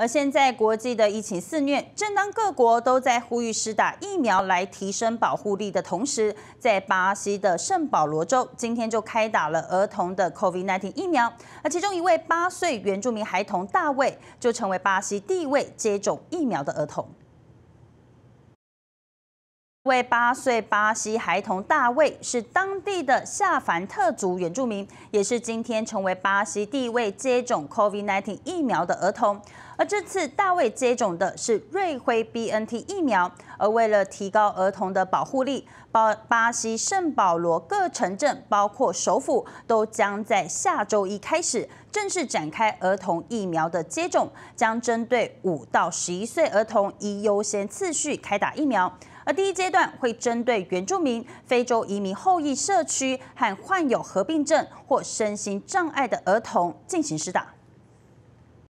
而现在国际的疫情肆虐，正当各国都在呼吁施打疫苗来提升保护力的同时，在巴西的圣保罗州今天就开打了儿童的 COVID-19 疫苗，而其中一位八岁原住民孩童大卫就成为巴西第一位接种疫苗的儿童。为八岁巴西孩童大卫是当地的下凡特族原住民，也是今天成为巴西第一位接种 COVID-19 疫苗的儿童。而这次大卫接种的是瑞辉 BNT 疫苗。而为了提高儿童的保护力，巴巴西圣保罗各城镇，包括首府，都将在下周一开始正式展开儿童疫苗的接种，将针对五到十一岁儿童以优先次序开打疫苗。而第一阶段会针对原住民、非洲移民后裔社区和患有合并症或身心障碍的儿童进行施打。